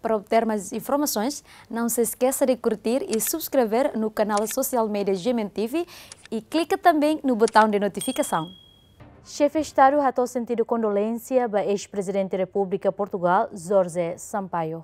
Para obter mais informações, não se esqueça de curtir e subscrever no canal Social Media GMTV e clique também no botão de notificação. Chefe de Estado ratou sentido condolência o ex-presidente da República Portugal, Jorge Sampaio.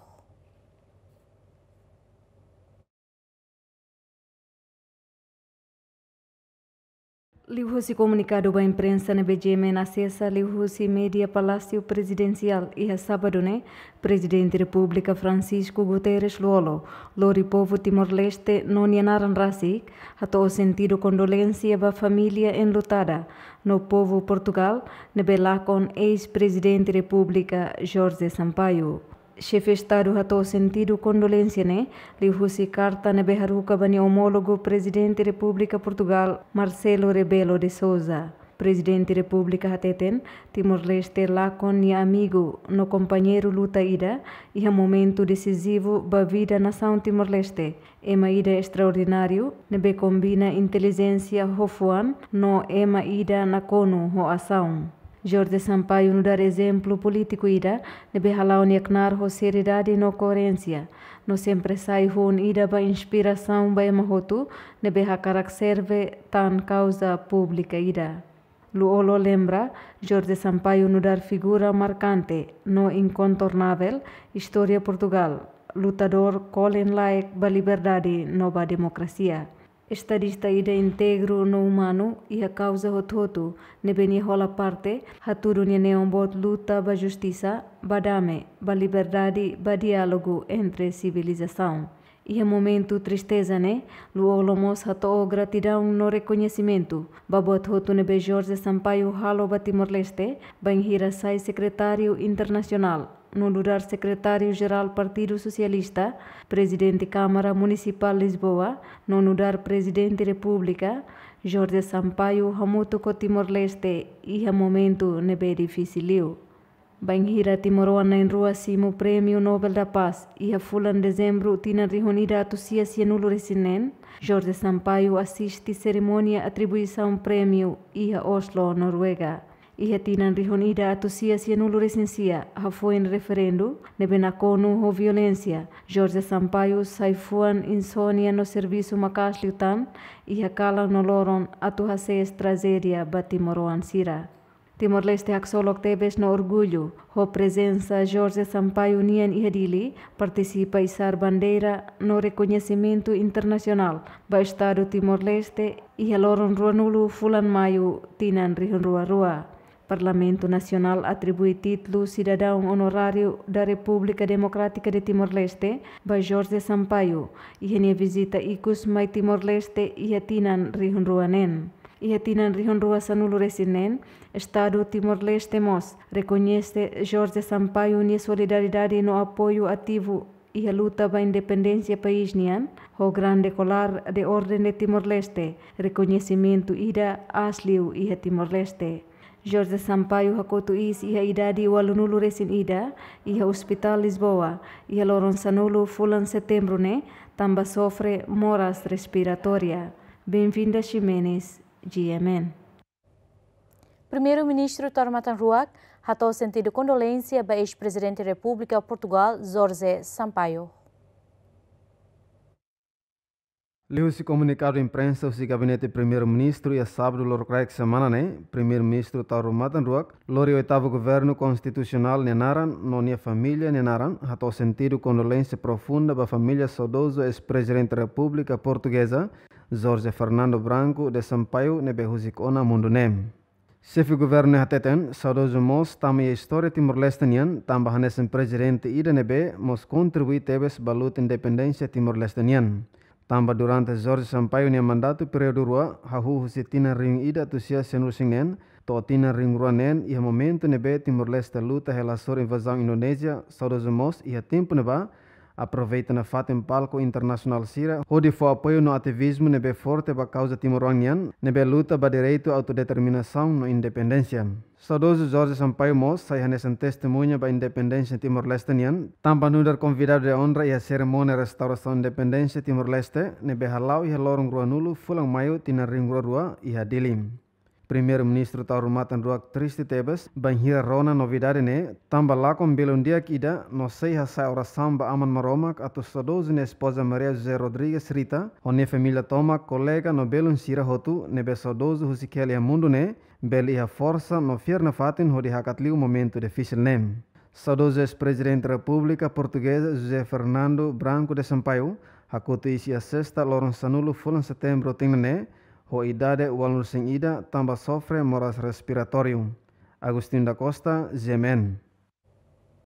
Liuhusi comunicado à imprensa na BGM na sexta, Liuhusi Media Palácio Presidencial e a sábado, né? Presidente da República Francisco Guterres Luolo, Lori Povo Timor-Leste Nonianaran Rasik, a o sentido condolência ba família enlutada, no povo Portugal, na belacon ex-presidente da República Jorge Sampaio. Chefe-Estado ratou sentido condolência, né? Lihusi carta na Beharuca bani homólogo presidente República Portugal, Marcelo Rebelo de Souza. Presidente República Hateten, Timor-Leste lá com minha amigo, no companheiro luta ida, e é um momento decisivo para a vida nação Timor-Leste. É uma ida extraordinário, nebe combina inteligência hofuan, no é uma ida na cono, ho ação. Jorge Sampaio nos dar exemplo político ira, nebe halau neknar ho seriedade no coerência. No sempre sai hun ida ba inspiração ba emahotu, nebe carac serve tan causa pública ida. Luolo lembra Jorge Sampaio nos dar figura marcante, no incontornável, história Portugal, lutador colen Laek ba liberdade, nova democracia. Estadista integro no humano e a causa hototo, nebeni rola parte, haturunya neombot luta ba justiça, ba dame, ba liberdade, ba diálogo entre civilização. E é momento tristeza, ne, Luolo mos hato gratidão no reconhecimento. Babot hoto nebe Jorge Sampaio Halo ba Timor-Leste, ba sai secretário internacional no lugar secretário-geral Partido Socialista, presidente Câmara Municipal Lisboa, no lugar presidente República, Jorge Sampaio Hamuto cotimor Timor-Leste a momento nebe difícil. Banhira Timor-Wana em rua simo Prêmio Nobel da Paz iha fulan dezembro tina reunida atusia sianulo resinen, Jorge Sampaio assiste cerimônia atribuição prêmio a Oslo, Noruega ihetinan rihonida atusia sienuluresensia hafoen referendo nebenaconu ho violência Jorge Sampaio saifuan insônia no serviço macasliutan ihakala noloron seis trazeria batimoroan sira. Timor-Leste axolog tebes no orgulho, ho presença Jorge Sampaio Nien Iherili participa sar bandeira no reconhecimento internacional ba Estado Timor-Leste e loron ruanulu fulan maio tinan rihon rua rua. Parlamento Nacional atribui título Cidadão Honorário da República Democrática de Timor-Leste a Jorge Sampaio e a visita Icus Mai Timor-Leste e a Tinan Rihunruanen. E Atinan Tinan Rihunrua Sanulo Resinen, Estado Timor-Leste MOS, reconhece Jorge Sampaio e solidariedade no apoio ativo e a luta para a independência país nian, o grande colar de ordem de Timor-Leste, reconhecimento ida Asliu e a Timor-Leste. Jorge Sampaio Hakoto is iha idade walunulu resin ida, iha Hospital Lisboa, iha Loron Sanulu fulan setembro ne, tamba sofre moras respiratória. Bem-vinda Ximenes, GMN. Primeiro-Ministro Tormatan Ruak ratou sentido condolência ao ex-presidente da República Portugal, Jorge Sampaio Liu-se comunicado à imprensa o gabinete primeiro-ministro e a é sábado lor craque semana, né? Primeiro-ministro Tauro Matanruak, lor é oitavo governo constitucional nenaran, né, nonia família nenaran, né, ratou sentido condolência profunda para a família saudoso ex-presidente da República Portuguesa, Jorge Fernando Branco de Sampaio, nebehuzik né, mundo nem. Chefe governo hateten, saudoso mos tamo a história Timor-Leste nian, a presidente ida nebe, mos contribui tebes balut independência Timor-Leste nian. Tambah durante Jorge sampai ni mandatu periode dua, hahu husi tina ring ida tu sia senur singen, to ring rua nen, ia momentu nebe timur Leste luta helasor invasão Indonesia, saudos mos, ia tempo neba, aproveita na fata em palco internacional Sira, onde foi apoio no ativismo nebe forte para causa timor-onian, nebe luta ba direito à autodeterminação no independência. Saudoso Jorge Sampaio Moss sai nessa testemunha a independência timor-lestenian, tampa nudar convidado de honra e a cerimônia de restauração da independência timor-leste, nebe halau e rua ruanulo, fulang maio tina ringrorua e hadilim. Primeiro-ministro Taurumatan Ruak Triste Tebas, banhira rona novidade ne, né? tamba lá com Belondiak ida, no sei hasa ora samba aman maromak ato sadoz ne né? esposa Maria José Rodrigues Rita, onde né? família toma colega no Belund Sira Hotu, nebe sadoz husikele mundo ne, bel força no fierna fatin hodi hakatli momento difícil nem. Sadoz ex-presidente da República Portuguesa José Fernando Branco de Sampaio, hakutu isi a sexta loron sanulo fulan setembro tingne, ho idade walu sing ida tambah sofre moras respiratorium. Agustin da Costa, Jemen.